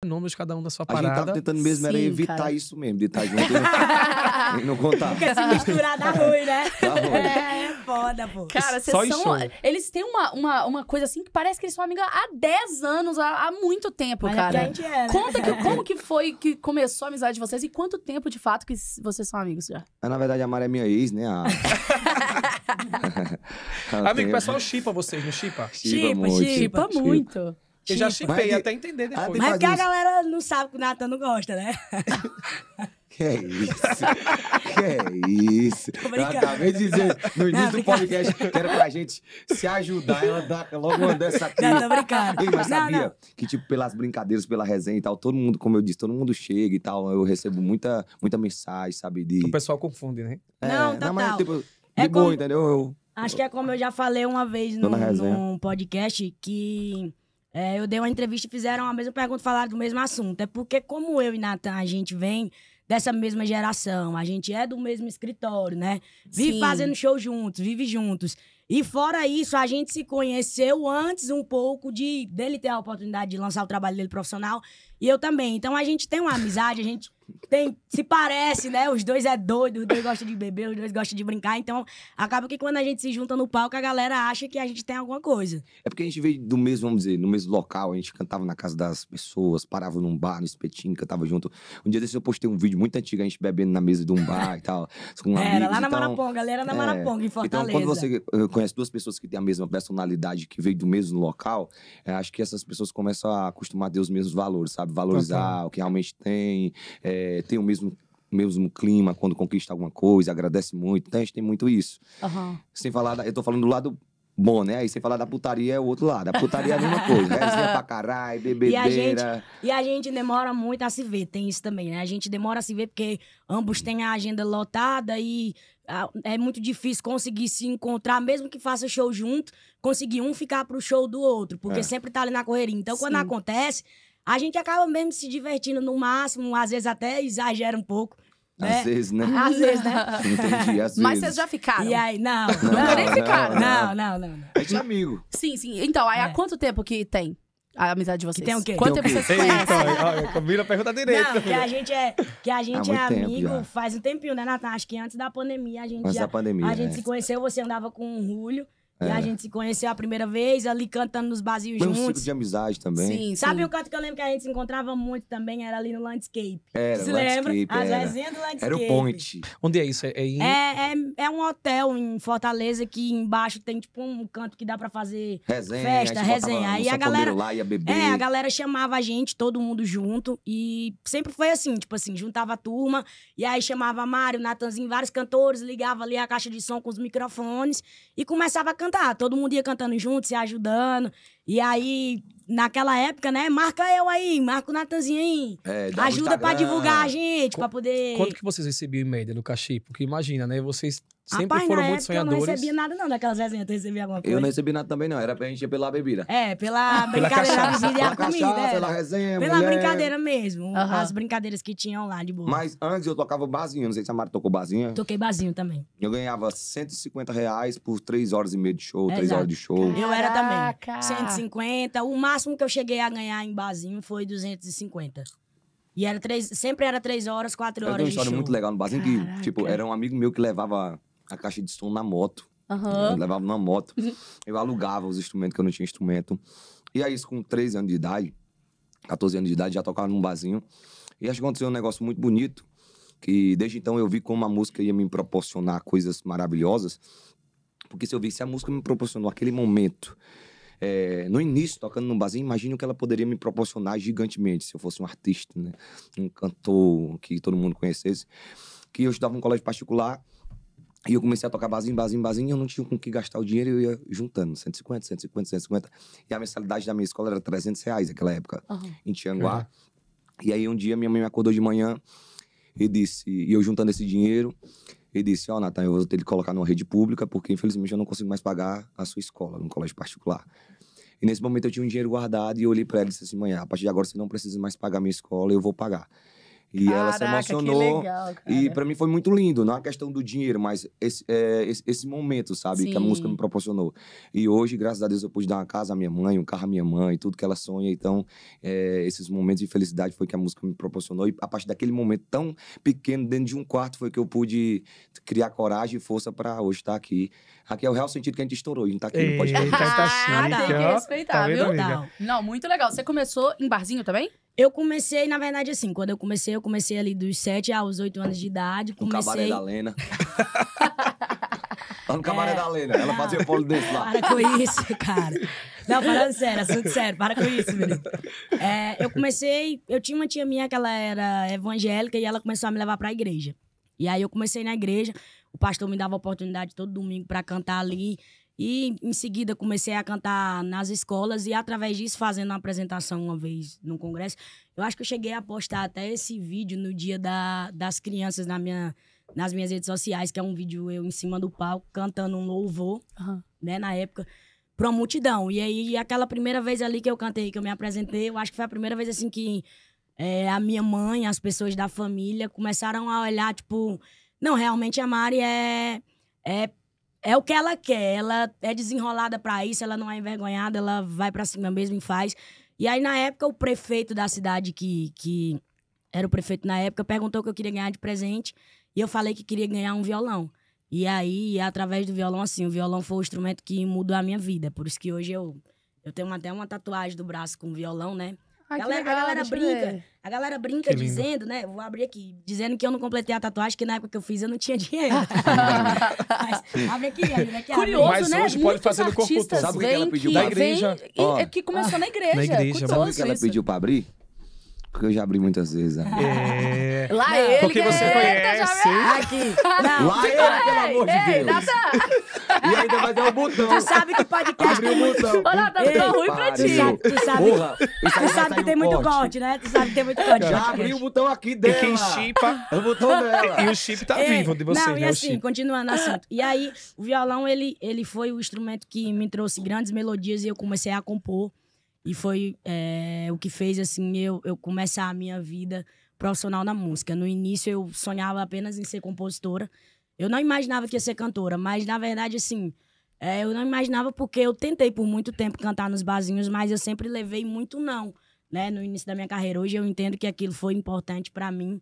de cada um da sua parada. A gente tava tentando mesmo Sim, era evitar cara. isso mesmo, de estar junto né? e não contar. Porque se misturar dá ruim, né? Dá ruim. É, é foda, pô. Cara, vocês são... Eles têm uma, uma, uma coisa assim que parece que eles são amigos há 10 anos, há, há muito tempo, Olha cara. É gente é, né? Conta que, como que foi que começou a amizade de vocês e quanto tempo, de fato, que vocês são amigos já? Ah, na verdade, a Mara é minha ex, né? A... Amigo, o pessoal chipa vocês, não chipa? Chipa, chipa muito. Chipa, chipa muito. Eu já tipo, chipei, até entender depois. Mas que a galera não sabe que o Natan não gosta, né? Que é isso? que é isso? Eu acabei de dizer no início não, do podcast que era pra gente se ajudar. Ela dá logo uma dessa aqui. Não, tô brincando. Ei, mas sabia não, que, tipo, pelas brincadeiras, pela resenha e tal, todo mundo, como eu disse, todo mundo chega e tal. Eu recebo muita, muita mensagem, sabe? De... O pessoal confunde, né? É, não, total. Não, mas, tipo, é de é boa, como... entendeu? Eu, Acho que é como eu já falei uma vez num, num podcast que é, eu dei uma entrevista e fizeram a mesma pergunta, falaram do mesmo assunto. É porque, como eu e Natan, a gente vem dessa mesma geração, a gente é do mesmo escritório, né? Vive Sim. fazendo show juntos, vive juntos. E fora isso, a gente se conheceu antes um pouco de dele ter a oportunidade de lançar o trabalho dele profissional e eu também. Então a gente tem uma amizade, a gente tem, se parece, né? Os dois é doido, os dois gostam de beber, os dois gostam de brincar. Então, acaba que quando a gente se junta no palco, a galera acha que a gente tem alguma coisa. É porque a gente veio do mesmo, vamos dizer, no mesmo local, a gente cantava na casa das pessoas, parava num bar, no espetinho, cantava junto. Um dia desse eu postei um vídeo muito antigo, a gente bebendo na mesa de um bar e tal. Com amigos, era lá na então, Maraponga, galera na é, Maraponga, em Fortaleza. Então, quando você eh, conhece duas pessoas que têm a mesma personalidade, que veio do mesmo local, é, acho que essas pessoas começam a acostumar a ter os mesmos valores, sabe? sabe? Valorizar o que realmente tem, é, ter o mesmo mesmo clima quando conquista alguma coisa, agradece muito. Então a gente tem muito isso. Uhum. Sem falar, da, eu tô falando do lado bom, né? Aí você falar da putaria é o outro lado. A putaria é a mesma coisa. É resenha pra caralho, bebedeira. E a, gente, e a gente demora muito a se ver, tem isso também, né? A gente demora a se ver porque ambos têm a agenda lotada e é muito difícil conseguir se encontrar, mesmo que faça show junto, conseguir um ficar pro show do outro, porque é. sempre tá ali na correria. Então, Sim. quando acontece, a gente acaba mesmo se divertindo no máximo, às vezes até exagera um pouco. Né? Às vezes, né? Às vezes, né? Entendi, às vezes. Mas vocês já ficaram? E aí, não. não Nunca nem ficaram. Não, não, não. gente É amigo. Sim, sim. Então, aí é. há quanto tempo que tem? a amizade de vocês? Que tem o quê? Quanto tem tempo vocês conhecem? Então, a pergunta direito. Não, que a gente é, que a gente é amigo tempo, faz um tempinho, né, Natália? Acho que antes da pandemia a gente antes já, da pandemia, a gente é. se conheceu, você andava com o Julio. É. E a é. gente se conheceu a primeira vez, ali cantando nos barzinhos juntos. Foi um ciclo de amizade também. Sim, Sabe o um canto que eu lembro que a gente se encontrava muito também? Era ali no Landscape. Era, Você lembra? Era. As resenhas do Landscape. Era o Point. Onde é isso? É, em... é, é, é, um hotel em Fortaleza que embaixo tem tipo um canto que dá pra fazer resenha, festa, resenha. Aí a galera... Lá, ia beber. É, a galera chamava a gente, todo mundo junto. E sempre foi assim, tipo assim, juntava a turma. E aí chamava Mário, Natanzinho, vários cantores. Ligava ali a caixa de som com os microfones. E começava a cantar cantar. Todo mundo ia cantando junto, se ajudando. E aí, naquela época, né? Marca eu aí, marca o Natanzinho aí. É, ajuda pra divulgar a gente, Co pra poder. Quanto que vocês recebiam em média no cachê? Porque imagina, né? Vocês Sempre Rapaz, foram muito sonhadores. Eu não recebia nada, não, daquelas resenhas. eu recebia alguma coisa? Eu não recebi nada também, não. Era pra gente ir pela bebida. É, pela brincadeira da e a comida. Cachaça, é. Pela resenha, Pela mulher. brincadeira mesmo. As brincadeiras que tinham lá de boa. Mas antes eu tocava basinho, Não sei se a Mari tocou basinho. Toquei basinho também. Eu ganhava 150 reais por 3 horas e meia de show, 3 horas de show. Eu era também. 150. O máximo que eu cheguei a ganhar em basinho foi 250. E era três, sempre era três horas, quatro horas. Eu tenho uma história muito legal no basinho que, tipo, era um amigo meu que levava a caixa de som na moto. Uhum. Eu levava na moto. Eu alugava os instrumentos, que eu não tinha instrumento. E aí, isso com 13 anos de idade, 14 anos de idade, já tocava num barzinho. E acho que aconteceu um negócio muito bonito, que desde então eu vi como a música ia me proporcionar coisas maravilhosas. Porque se eu vi se a música me proporcionou aquele momento, é, no início, tocando num barzinho, imagino que ela poderia me proporcionar gigantemente, se eu fosse um artista, né? Um cantor que todo mundo conhecesse. Que eu estudava em um colégio particular e eu comecei a tocar basinho basinho basinho e eu não tinha com o que gastar o dinheiro, eu ia juntando 150, 150, 150. E a mensalidade da minha escola era 300 reais naquela época, uhum. em Tianguá. Uhum. E aí um dia minha mãe me acordou de manhã e disse, e eu juntando esse dinheiro, e disse: Ó, oh, Natan, eu vou ter que colocar numa rede pública, porque infelizmente eu não consigo mais pagar a sua escola, num colégio particular. E nesse momento eu tinha um dinheiro guardado e eu olhei para ela e disse assim: Manhã, a partir de agora você não precisa mais pagar a minha escola, eu vou pagar. E Caraca, ela se emocionou. Legal, e para mim foi muito lindo, não é a questão do dinheiro, mas esse, é, esse, esse, momento, sabe, Sim. que a música me proporcionou. E hoje, graças a Deus, eu pude dar uma casa à minha mãe, um carro à minha mãe, tudo que ela sonha. Então, é, esses momentos de felicidade foi que a música me proporcionou. E a partir daquele momento tão pequeno, dentro de um quarto, foi que eu pude criar coragem e força para hoje estar tá aqui. Aqui é o real sentido que a gente estourou, a gente tá aqui Ei, no podcast. Ah, tá tem que respeitar, tá viu? Não, não, muito legal. Você começou em barzinho também? Eu comecei, na verdade, assim, quando eu comecei, eu comecei ali dos 7 aos 8 anos de idade. Comecei... No cabaré da Lena. Lá no cabaré é... da Lena, ela não, fazia pole desse lá. Para com isso, cara. Não, falando sério, assunto sério, para com isso, menino. É, eu comecei, eu tinha uma tia minha que ela era evangélica e ela começou a me levar para a igreja. E aí eu comecei na igreja, o pastor me dava oportunidade todo domingo para cantar ali. E em seguida comecei a cantar nas escolas e através disso fazendo uma apresentação uma vez no congresso. Eu acho que eu cheguei a postar até esse vídeo no dia da, das crianças na minha, nas minhas redes sociais, que é um vídeo eu em cima do palco cantando um louvor, uhum. né, na época, pra uma multidão. E aí aquela primeira vez ali que eu cantei, que eu me apresentei, eu acho que foi a primeira vez assim que é, a minha mãe, as pessoas da família começaram a olhar, tipo, não, realmente a Mari é é é o que ela quer. Ela é desenrolada para isso, ela não é envergonhada, ela vai para cima mesmo e faz. E aí, na época, o prefeito da cidade, que, que era o prefeito na época, perguntou o que eu queria ganhar de presente. E eu falei que queria ganhar um violão. E aí, através do violão, assim, o violão foi o instrumento que mudou a minha vida. Por isso que hoje eu, eu tenho até uma tatuagem do braço com violão, né? Ai, galera, legal, a galera brinca. Ver. A galera brinca que dizendo, lindo. né? Vou abrir aqui, dizendo que eu não completei a tatuagem, que na época que eu fiz eu não tinha dinheiro. Mas, abre aqui, abre Curioso, Mas né? hoje pode fazer no corpo todo. Sabe o que ela pediu que, pra abrir? Vem, oh. É que começou ah, na igreja. Na igreja. Sabe o que ela isso. pediu pra abrir? Porque eu já abri muitas vezes. Né? É. Lá não, ele, porque você é, tá conhece. Aqui. Não, Lá ele, pelo amor ei, de Deus. E ainda vai ter um botão. Tu sabe que podcast. Abriu é o botão. Ô, Natan, tô ruim pra ti. Tu sabe, Porra, tu sabe que tá tem um muito corte. né? Tu sabe que tem muito corte. Já abri o botão aqui dela. E quem chipa. O botão dela. E o chip tá ei, vivo de você, Não, né, e assim, continuando o assunto. E aí, o violão, ele, ele foi o instrumento que me trouxe grandes melodias e eu comecei a compor. E foi é, o que fez, assim, eu, eu começar a minha vida profissional na música. No início, eu sonhava apenas em ser compositora. Eu não imaginava que ia ser cantora, mas, na verdade, assim, é, eu não imaginava porque eu tentei por muito tempo cantar nos barzinhos, mas eu sempre levei muito não, né? No início da minha carreira. Hoje eu entendo que aquilo foi importante para mim,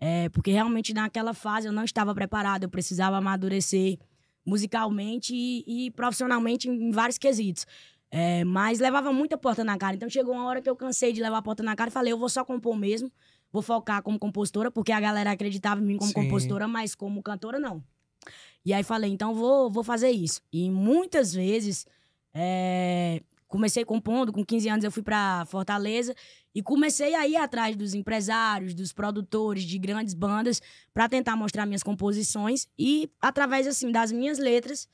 é, porque realmente naquela fase eu não estava preparada, eu precisava amadurecer musicalmente e, e profissionalmente em vários quesitos. É, mas levava muita porta na cara. Então chegou uma hora que eu cansei de levar a porta na cara e falei, eu vou só compor mesmo, vou focar como compositora, porque a galera acreditava em mim como Sim. compositora, mas como cantora, não. E aí falei, então vou, vou fazer isso. E muitas vezes é, comecei compondo, com 15 anos eu fui para Fortaleza e comecei a ir atrás dos empresários, dos produtores de grandes bandas para tentar mostrar minhas composições e através assim das minhas letras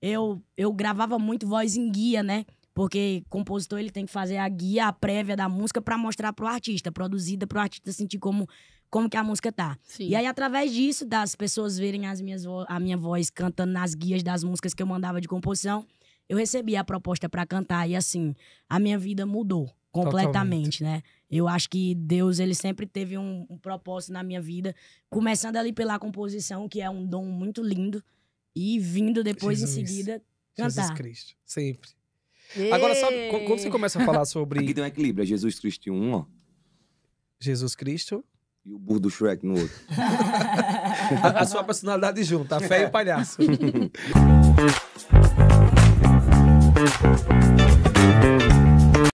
eu eu gravava muito voz em guia, né? Porque compositor ele tem que fazer a guia, a prévia da música para mostrar pro artista, produzida pro artista sentir como como que a música tá. Sim. E aí através disso, das pessoas verem as minhas a minha voz cantando nas guias das músicas que eu mandava de composição, eu recebi a proposta para cantar e assim, a minha vida mudou completamente, Totalmente. né? Eu acho que Deus ele sempre teve um, um propósito na minha vida, começando ali pela composição, que é um dom muito lindo, e vindo depois Jesus. em seguida cantar. Jesus Cristo, sempre. Agora, sabe, quando você começa a falar sobre. Aqui tem um equilíbrio, é Jesus Cristo em um, ó. Jesus Cristo. E o burro do Shrek no outro. a, a, sua personalidade junta, a fé e o palhaço.